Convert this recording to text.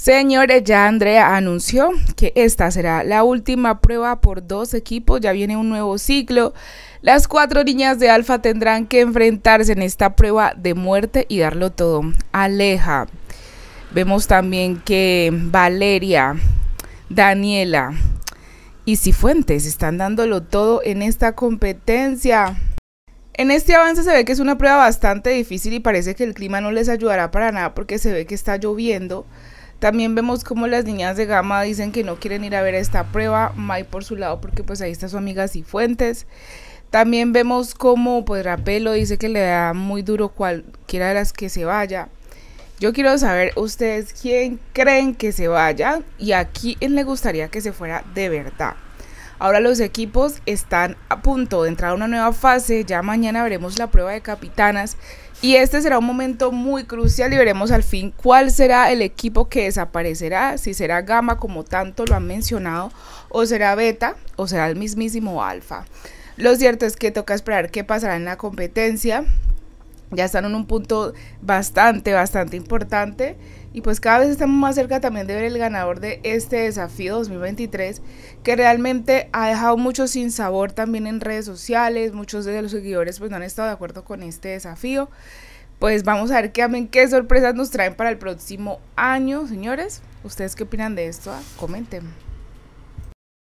Señores, ya Andrea anunció que esta será la última prueba por dos equipos, ya viene un nuevo ciclo. Las cuatro niñas de Alfa tendrán que enfrentarse en esta prueba de muerte y darlo todo. Aleja. Vemos también que Valeria, Daniela y Cifuentes están dándolo todo en esta competencia. En este avance se ve que es una prueba bastante difícil y parece que el clima no les ayudará para nada porque se ve que está lloviendo. También vemos como las niñas de gama dicen que no quieren ir a ver esta prueba, Mai por su lado porque pues ahí está su amiga Cifuentes. También vemos como pues Rapelo dice que le da muy duro cualquiera de las que se vaya. Yo quiero saber ustedes quién creen que se vaya y a quién le gustaría que se fuera de verdad. Ahora los equipos están a punto de entrar a una nueva fase, ya mañana veremos la prueba de capitanas y este será un momento muy crucial y veremos al fin cuál será el equipo que desaparecerá, si será gama como tanto lo han mencionado, o será Beta, o será el mismísimo Alfa. Lo cierto es que toca esperar qué pasará en la competencia ya están en un punto bastante, bastante importante. Y pues cada vez estamos más cerca también de ver el ganador de este desafío 2023, que realmente ha dejado mucho sin sabor también en redes sociales. Muchos de los seguidores pues no han estado de acuerdo con este desafío. Pues vamos a ver qué, qué sorpresas nos traen para el próximo año, señores. ¿Ustedes qué opinan de esto? Ah, comenten.